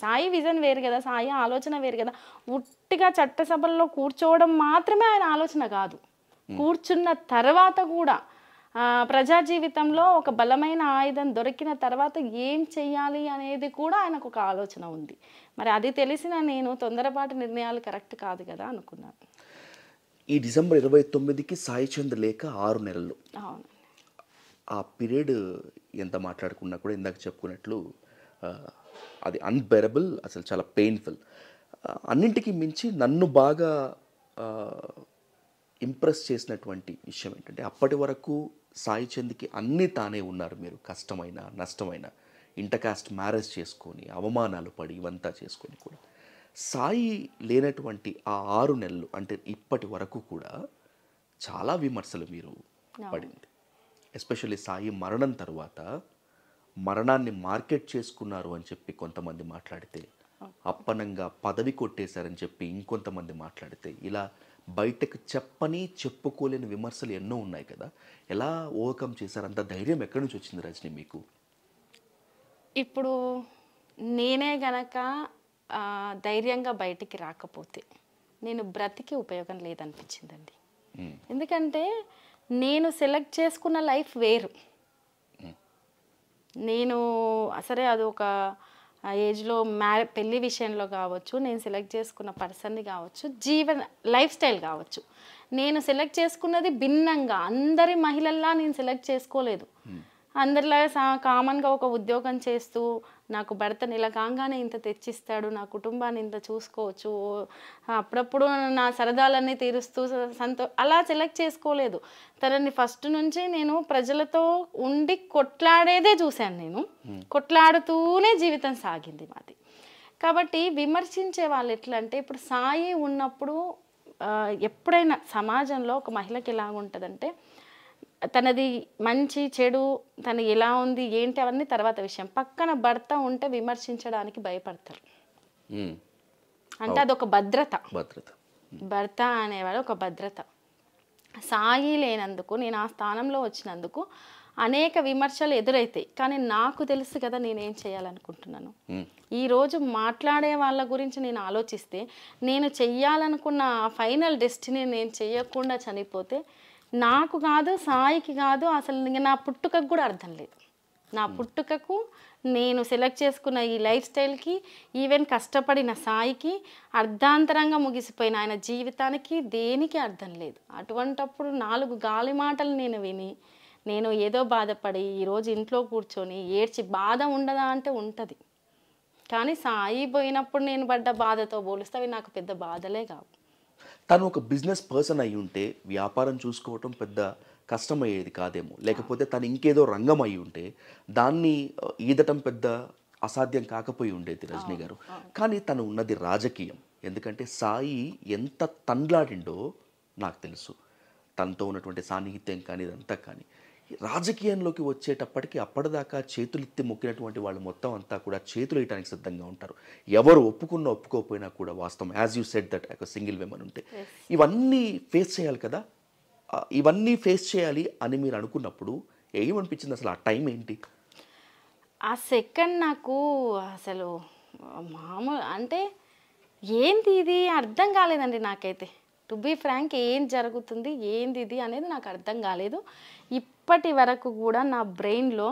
Sai vision వేరు కదా సాయి ఆలోచన వేరు కదా ఉట్టిగా చట్టసభల్లో కూర్చోవడం మాత్రమే ఆయన ఆలోచన కాదు కూర్చున్న తర్వాత కూడా ప్రజా జీవితంలో ఒక బలమైన ఆయుధం దొరికిన తర్వాత ఏం చెయ్యాలి అనేది కూడా ఆయనకు ఒక ఆలోచన ఉంది మరి అది తెలిసిన నేను తొందరపాటు నిర్ణయాలు కరెక్ట్ కాదు కదా అనుకున్నాను ఈ డిసెంబర్ ఇరవై తొమ్మిదికి సాయి చంద్ర లేఖ ఆరు నెలలు ఆ పీరియడ్ ఎంత మాట్లాడుకున్నా కూడా ఇందాక చెప్పుకున్నట్లు అది అన్బెరబుల్ అసలు చాలా పెయిన్ఫుల్ అన్నింటికి మించి నన్ను బాగా ఇంప్రెస్ చేసినటువంటి విషయం ఏంటంటే అప్పటి వరకు సాయి చంద్కి అన్నీ తానే ఉన్నారు మీరు కష్టమైన నష్టమైన ఇంటకాస్ట్ మ్యారేజ్ చేసుకొని అవమానాలు పడి ఇవంతా చేసుకొని కూడా సాయి లేనటువంటి ఆ ఆరు నెలలు అంటే ఇప్పటి వరకు కూడా చాలా విమర్శలు మీరు పడింది ఎస్పెషల్లీ సాయి మరణం తర్వాత మరణాన్ని మార్కెట్ చేసుకున్నారు అని చెప్పి కొంతమంది మాట్లాడితే అప్పనంగా పదవి కొట్టేశారని చెప్పి ఇంకొంతమంది మాట్లాడితే ఇలా బయటకు చెప్పని చెప్పుకోలేని విమర్శలు ఎన్నో ఉన్నాయి కదా ఎలా ఓవర్కమ్ చేశారు అంత ధైర్యం ఎక్కడి నుంచి వచ్చింది రజని మీకు ఇప్పుడు నేనే గనక ధైర్యంగా బయటికి రాకపోతే నేను బ్రతికి ఉపయోగం లేదనిపించిందండి ఎందుకంటే నేను సెలెక్ట్ చేసుకున్న లైఫ్ వేరు నేను సరే అది ఒక ఏజ్లో మ్యారే పెళ్ళి విషయంలో కావచ్చు నేను సెలెక్ట్ చేసుకున్న పర్సన్ని కావచ్చు జీవన లైఫ్ స్టైల్ కావచ్చు నేను సెలెక్ట్ చేసుకున్నది భిన్నంగా అందరి మహిళల్లా నేను సెలెక్ట్ చేసుకోలేదు అందరిలా కామన్గా ఒక ఉద్యోగం చేస్తూ నాకు భర్తను ఇలా కాగానే ఇంత తెచ్చిస్తాడు నా కుటుంబాన్ని ఇంత చూసుకోవచ్చు అప్పుడప్పుడు నా సరదాలన్నీ తీరుస్తూ సంతో అలా సెలెక్ట్ చేసుకోలేదు తనని ఫస్ట్ నుంచి నేను ప్రజలతో ఉండి కొట్లాడేదే చూశాను నేను కొట్లాడుతూనే జీవితం సాగింది మాది కాబట్టి విమర్శించే వాళ్ళు ఎట్లా అంటే ఇప్పుడు సాయి ఉన్నప్పుడు ఎప్పుడైనా సమాజంలో ఒక మహిళకి ఎలాగుంటుందంటే తనది మంచి చెడు తన ఎలా ఉంది ఏంటి అవన్నీ తర్వాత విషయం పక్కన భర్త ఉంటే విమర్శించడానికి భయపడతారు అంటే అదొక భద్రత భద్రత భర్త అనేవాడు ఒక భద్రత సాయి లేనందుకు నేను ఆ స్థానంలో వచ్చినందుకు అనేక విమర్శలు ఎదురైతాయి కానీ నాకు తెలుసు కదా నేనేం చేయాలనుకుంటున్నాను ఈరోజు మాట్లాడే వాళ్ళ గురించి నేను ఆలోచిస్తే నేను చెయ్యాలనుకున్న ఫైనల్ డెస్టినీ నేను చేయకుండా చనిపోతే నాకు కాదు సాయికి కాదు అసలు ఇంకా నా పుట్టుకకు కూడా అర్థం లేదు నా hmm. పుట్టుకకు నేను సెలెక్ట్ చేసుకున్న ఈ లైఫ్ స్టైల్కి ఈవెన్ కష్టపడిన సాయికి అర్ధాంతరంగా ముగిసిపోయిన ఆయన జీవితానికి దేనికి అర్థం లేదు అటువంటప్పుడు నాలుగు గాలి మాటలు నేను విని నేను ఏదో బాధపడి ఈరోజు ఇంట్లో కూర్చొని ఏడ్చి బాధ ఉండదా అంటే ఉంటుంది కానీ సాయి పోయినప్పుడు నేను పడ్డ బాధతో పోలిస్తే అవి నాకు పెద్ద బాధలే కావు తను ఒక బిజినెస్ పర్సన్ అయి ఉంటే వ్యాపారం చూసుకోవటం పెద్ద కష్టమయ్యేది కాదేమో లేకపోతే తను ఇంకేదో రంగం అయి ఉంటే దాన్ని ఈదటం పెద్ద అసాధ్యం కాకపోయి ఉండేది రజనీ గారు కానీ తను ఉన్నది రాజకీయం ఎందుకంటే సాయి ఎంత తండ్లాడిండో నాకు తెలుసు తనతో ఉన్నటువంటి సాన్నిహిత్యం కానీ ఇదంతా కానీ రాజకీయంలోకి వచ్చేటప్పటికి అప్పటిదాకా చేతులెత్తి మొక్కినటువంటి వాళ్ళు మొత్తం అంతా కూడా చేతులు వేయడానికి సిద్ధంగా ఉంటారు ఎవరు ఒప్పుకున్నా ఒప్పుకోకపోయినా కూడా వాస్తవం యాజ్ యూ సెట్ దట్ ఒక సింగిల్ విమన్ ఉంటే ఇవన్నీ ఫేస్ చేయాలి కదా ఇవన్నీ ఫేస్ చేయాలి అని మీరు అనుకున్నప్పుడు ఏమనిపించింది అసలు ఆ టైం ఏంటి ఆ సెకండ్ నాకు అసలు మామూలు అంటే ఏంటి ఇది అర్థం కాలేదండి నాకైతే టు బీ ఫ్రాంక్ ఏం జరుగుతుంది ఏంది ఇది అనేది నాకు అర్థం కాలేదు ఇప్పటి వరకు కూడా నా బ్రెయిన్లో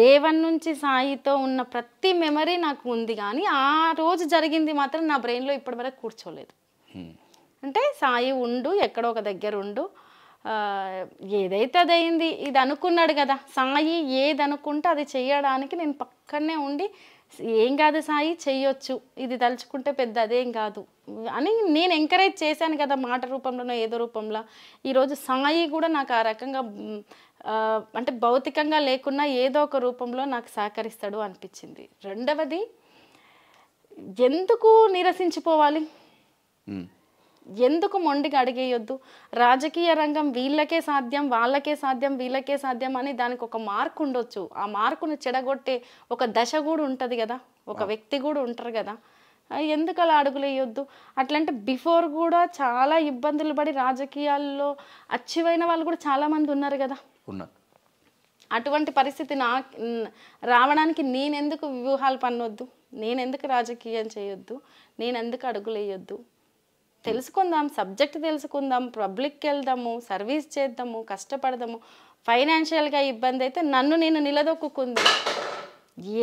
డే వన్ నుంచి సాయితో ఉన్న ప్రతి మెమరీ నాకు ఉంది కానీ ఆ రోజు జరిగింది మాత్రం నా బ్రెయిన్లో ఇప్పటి వరకు కూర్చోలేదు అంటే సాయి ఉండు ఎక్కడో ఒక దగ్గర ఉండు ఏదైతే అది అయింది ఇది అనుకున్నాడు కదా సాయి ఏది అనుకుంటే అది చేయడానికి నేను పక్కనే ఉండి ఏం కాదు సాయి చెయ్యొచ్చు ఇది తలుచుకుంటే పెద్ద అదేం కాదు అని నేను ఎంకరేజ్ చేశాను కదా మాట రూపంలోనో ఏదో రూపంలో ఈరోజు సాయి కూడా నాకు ఆ రకంగా అంటే భౌతికంగా లేకున్నా ఏదో ఒక రూపంలో నాకు సహకరిస్తాడు అనిపించింది రెండవది ఎందుకు నిరసించిపోవాలి ఎందుకు మొండికి అడిగేయొద్దు రాజకీయ రంగం వీళ్ళకే సాధ్యం వాళ్ళకే సాధ్యం వీళ్ళకే సాధ్యం అని దానికి ఒక మార్కు ఉండొచ్చు ఆ మార్కును చెడగొట్టే ఒక దశ కూడా ఉంటుంది కదా ఒక వ్యక్తి కూడా ఉంటారు కదా ఎందుకు అలా అడుగులేయొద్దు అట్లంటే బిఫోర్ కూడా చాలా ఇబ్బందులు పడి రాజకీయాల్లో అచ్చివైన వాళ్ళు కూడా చాలామంది ఉన్నారు కదా అటువంటి పరిస్థితి నా రావడానికి నేనెందుకు వ్యూహాలు పన్నొద్దు నేనెందుకు రాజకీయం చేయొద్దు నేనెందుకు అడుగులేయొద్దు తెలుసుకుందాం సబ్జెక్ట్ తెలుసుకుందాం పబ్లిక్కి వెళ్దాము సర్వీస్ చేద్దాము కష్టపడదాము ఫైనాన్షియల్గా ఇబ్బంది అయితే నన్ను నేను నిలదొక్కుంది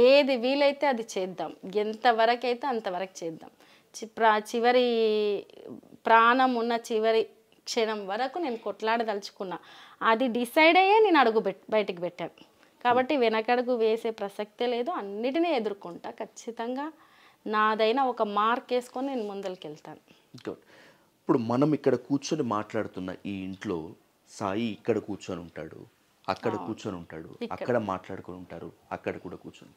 ఏది వీలైతే అది చేద్దాం ఎంతవరకు అయితే అంతవరకు చేద్దాం చివరి ప్రాణం ఉన్న చివరి క్షణం వరకు నేను కొట్లాడదలుచుకున్నా అది డిసైడ్ అయ్యే నేను అడుగు బయటికి పెట్టాను కాబట్టి వెనకడుగు వేసే ప్రసక్తే లేదు అన్నిటినీ ఎదుర్కొంటా ఖచ్చితంగా నాదైన ఒక మార్క్ వేసుకొని నేను ముందరికి వెళ్తాను గుడ్ ఇప్పుడు మనం ఇక్కడ కూర్చొని మాట్లాడుతున్న ఈ ఇంట్లో సాయి ఇక్కడ కూర్చొని ఉంటాడు అక్కడ కూర్చొని ఉంటాడు అక్కడ మాట్లాడుకొని ఉంటారు అక్కడ కూడా కూర్చొని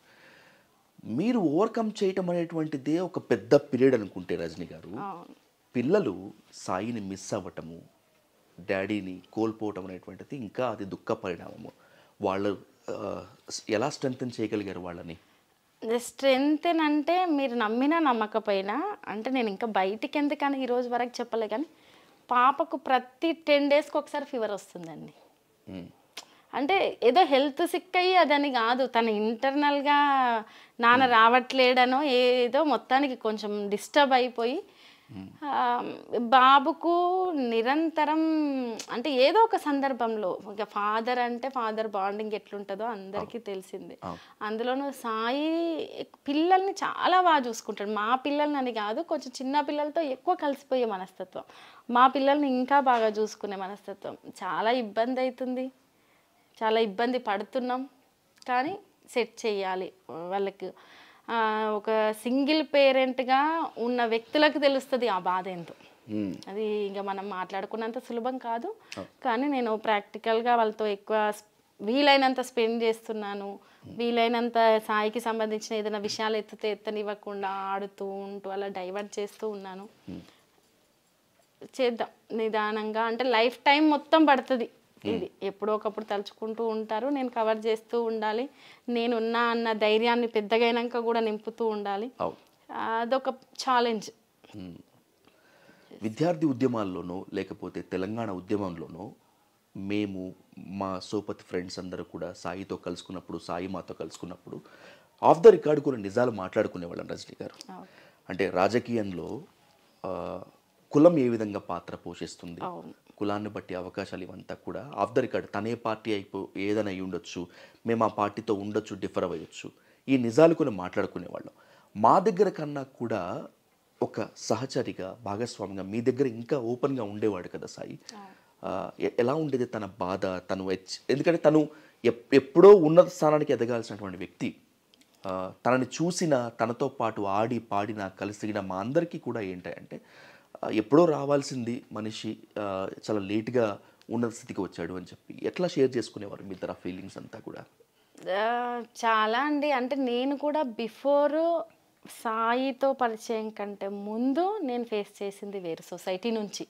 మీరు ఓవర్కమ్ చేయటం అనేటువంటిదే ఒక పెద్ద పీరియడ్ అనుకుంటే రజని గారు పిల్లలు సాయిని మిస్ అవ్వటము డాడీని కోల్పోవటం అనేటువంటిది ఇంకా అది దుఃఖ పరిణామము వాళ్ళు ఎలా స్ట్రెంగ్ చేయగలిగారు వాళ్ళని స్ట్రెంగ్త్ అంటే మీరు నమ్మినా నమ్మకపోయినా అంటే నేను ఇంకా బయటికి ఎందుకని ఈరోజు వరకు చెప్పలే కానీ పాపకు ప్రతి టెన్ డేస్కి ఒకసారి ఫీవర్ వస్తుందండి అంటే ఏదో హెల్త్ సిక్ అయ్యి అదని కాదు తన ఇంటర్నల్గా నాన్న రావట్లేడనో ఏదో మొత్తానికి కొంచెం డిస్టర్బ్ అయిపోయి బాబుకు నిరంతరం అంటే ఏదో ఒక సందర్భంలో ఇంకా ఫాదర్ అంటే ఫాదర్ బాండింగ్ ఎట్లుంటుందో అందరికీ తెలిసిందే అందులోనూ సాయి పిల్లల్ని చాలా బాగా చూసుకుంటాడు మా పిల్లల్ని అని కాదు కొంచెం చిన్న పిల్లలతో ఎక్కువ కలిసిపోయే మనస్తత్వం మా పిల్లల్ని ఇంకా బాగా చూసుకునే మనస్తత్వం చాలా ఇబ్బంది అవుతుంది చాలా ఇబ్బంది పడుతున్నాం కానీ సెట్ చేయాలి వాళ్ళకి ఒక సింగిల్ పేరెంట్గా ఉన్న వ్యక్తులకు తెలుస్తుంది ఆ బాధ ఏంటో అది ఇంకా మనం మాట్లాడుకున్నంత సులభం కాదు కానీ నేను ప్రాక్టికల్గా వాళ్ళతో ఎక్కువ వీలైనంత స్పెండ్ చేస్తున్నాను వీలైనంత సాయికి సంబంధించిన ఏదైనా విషయాలు ఎత్తితే ఎత్తనివ్వకుండా ఆడుతూ ఉంటూ అలా డైవర్ట్ చేస్తూ ఉన్నాను చేద్దాం నిదానంగా అంటే లైఫ్ టైం మొత్తం పడుతుంది ఇది ఎప్పుడో ఒకప్పుడు తలుచుకుంటూ ఉంటారు నేను కవర్ చేస్తూ ఉండాలి నేనున్నా అన్న ధైర్యాన్ని పెద్దగైనాక కూడా నింపుతూ ఉండాలి అదొక ఛాలెంజ్ విద్యార్థి ఉద్యమాల్లోనో లేకపోతే తెలంగాణ ఉద్యమంలోనో మేము మా సోపతి ఫ్రెండ్స్ అందరూ కూడా సాయితో కలుసుకున్నప్పుడు సాయి మాతో కలుసుకున్నప్పుడు ఆఫ్ ద రికార్డ్ కొన్ని నిజాలు మాట్లాడుకునేవాళ్ళం రజనీ గారు అంటే రాజకీయంలో కులం ఏ విధంగా పాత్ర పోషిస్తుంది కులాన్ని బట్టి అవకాశాలు ఇవంతా కూడా ఆఫ్ ద రికార్డ్ తనే పార్టీ అయిపో ఏదైనా అయి ఉండొచ్చు మేము ఆ పార్టీతో ఉండొచ్చు డిఫర్ అవ్వచ్చు ఈ నిజాలు కొన్ని మాట్లాడుకునేవాళ్ళం మా దగ్గర కన్నా కూడా ఒక సహచరిగా భాగస్వామిగా మీ దగ్గర ఇంకా ఓపెన్గా ఉండేవాడు కదా సాయి ఎలా ఉండేది తన బాధ తను ఎందుకంటే తను ఎప్పుడో ఉన్నత స్థానానికి ఎదగాల్సినటువంటి వ్యక్తి తనని చూసిన తనతో పాటు ఆడి పాడిన కలిసిన మా అందరికీ కూడా ఏంటంటే ఎప్పుడో రావాల్సింది మనిషి చాలా లేట్గా ఉన్న స్థితికి వచ్చాడు అని చెప్పి ఎట్లా షేర్ చేసుకునేవారు మీ ఇద్దరు ఫీలింగ్స్ అంతా కూడా చాలా అండి అంటే నేను కూడా బిఫోర్ సాయితో పరిచయం కంటే ముందు నేను ఫేస్ చేసింది వేరు సొసైటీ నుంచి